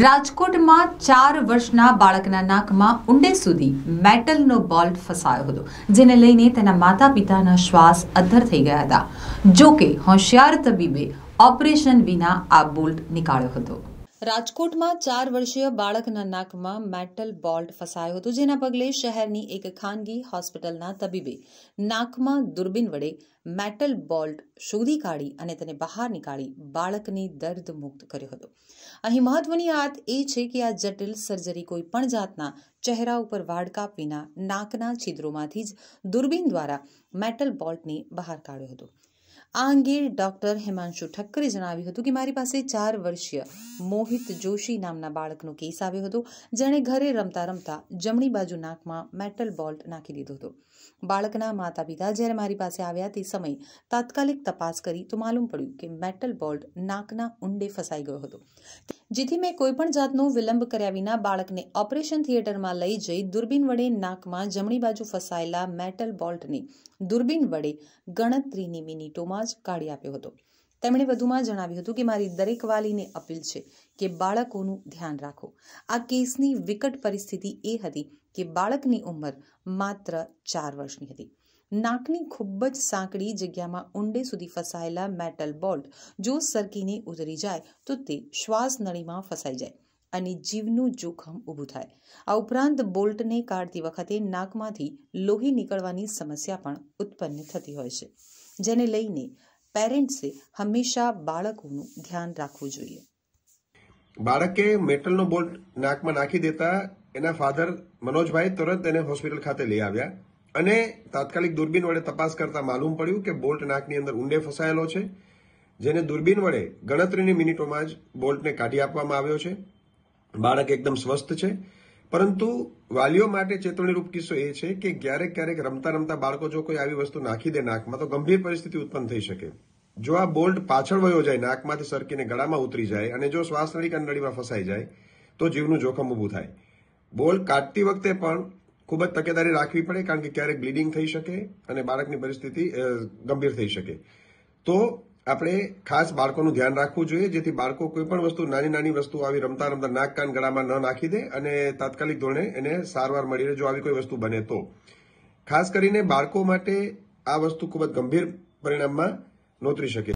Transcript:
રાજકોટમાં ચાર વર્ષના બાળકના નાકમાં ઊંડે સુધી મેટલનો બોલ્ટ ફસાયો હતો જેને લઈને તેના માતા પિતાના શ્વાસ અદ્ધર થઈ ગયા હતા જોકે હોશિયાર તબીબે ઓપરેશન વિના આ બોલ્ટ નીકાળ્યો હતો રાજકોટમાં ચાર વર્ષીય બાળકના નાકમાં મેટલ બોલ્ટ ફસાયો હતો જેના પગલે શહેરની એક ખાનગી હોસ્પિટલના તબીબે નાકમાં દૂરબીન વડે મેટલ બોલ્ટ શોધી કાઢી અને તેને બહાર નીકાળી બાળકને દર્દ મુક્ત કર્યો હતો અહીં મહત્વની વાત એ છે કે આ જટિલ સર્જરી કોઈ પણ જાતના ચહેરા ઉપર વાડ કાપીના નાકના છિદ્રોમાંથી જ દૂરબીન દ્વારા મેટલ બોલ્ટને બહાર કાઢ્યો હતો આ અંગે ડૉક્ટર હેમાંશુ ઠક્કરે જણાવ્યું હતું કે મારી પાસે ચાર વર્ષીય મોહિત જોશી નામના બાળકનો કેસ આવ્યો હતો જેણે ઘરે રમતા રમતા જમણી બાજુ નાકમાં મેટલ બોલ્ટ નાખી દીધો હતો બાળકના માતા પિતા જ્યારે મારી પાસે આવ્યા તે સમયે તાત્કાલિક તપાસ કરી તો માલુમ પડ્યું કે મેટલ બોલ્ટ નાકના ઊંડે ફસાઈ ગયો હતો જેથી મેં કોઈપણ જાતનો વિલંબ કર્યા વિના બાળકને ઓપરેશન થિયેટરમાં લઈ જઈ દૂરબીન વડે નાકમાં જમણી બાજુ ફસાયેલા મેટલ બોલ્ટને દૂરબીન વડે ગણતરીની મિનિટોમાં જ કાઢી આપ્યો હતો તેમણે વધુમાં જણાવ્યું હતું કે મારી દરેક વાલીને અપીલ છે કે બાળકોનું ધ્યાન રાખો આ કેસની વિકટ પરિસ્થિતિ એ હતી કે બાળકની ઉંમર માત્ર ચાર વર્ષની હતી નાકની ખૂબ જ સાંકડી જગ્યામાં ઊંડે સુધી ફસાયેલા મેટલ બોલ્ટ જો સરકીને ઉતરી જાય તો તે શ્વાસ નળીમાં ફસાઈ જાય અને જીવનું જોખમ ઊભું થાય આ ઉપરાંત બોલ્ટને કાઢતી વખતે નાકમાંથી લોહી નીકળવાની સમસ્યા પણ ઉત્પન્ન થતી હોય છે જેને લઈને પેરેન્ટ્સે હંમેશા બાળકોનું ધ્યાન રાખવું જોઈએ બાળકે મેટલનો બોલ્ટ નાકમાં નાખી દેતા એના ફાધર મનોજભાઈ તરત એને હોસ્પિટલ ખાતે લઈ આવ્યા અને તાત્કાલિક દૂરબીન વડે તપાસ કરતા માલુમ પડ્યું કે બોલ્ટ નાકની અંદર ઊંડે ફસાયેલો છે જેને દૂરબીન વડે ગણતરીની મિનિટોમાં જ બોલ્ટને કાઢી આપવામાં આવ્યો છે બાળક એકદમ સ્વસ્થ છે પરંતુ વાલીઓ માટે ચેતવણીરૂપ કિસ્સો એ છે કે ક્યારેક ક્યારેક રમતા રમતા બાળકો જો કોઈ આવી વસ્તુ નાખી દે નાકમાં તો ગંભીર પરિસ્થિતિ ઉત્પન્ન થઈ શકે જો આ બોલ્ટ પાછળ વયો જાય નાકમાંથી સરકીને ગળામાં ઉતરી જાય અને જો શ્વાસ શ્વાસનળી કંડળીમાં ફસાઈ જાય તો જીવનું જોખમ ઊભું થાય બોલ્ટ કાઢતી વખતે પણ ખૂબ જ તકેદારી રાખવી પડે કારણ કે ક્યારેક બ્લીડિંગ થઈ શકે અને બાળકની પરિસ્થિતિ ગંભીર થઈ શકે તો આપણે ખાસ બાળકોનું ધ્યાન રાખવું જોઈએ જેથી બાળકો કોઈ પણ વસ્તુ નાની નાની વસ્તુ આવી રમતા રમતા નાક કાન ગળામાં ન નાખી દે અને તાત્કાલિક ધોરણે એને સારવાર મળી રહે જો આવી કોઈ વસ્તુ બને તો ખાસ કરીને બાળકો માટે આ વસ્તુ ખૂબ જ ગંભીર પરિણામમાં નોતરી શકે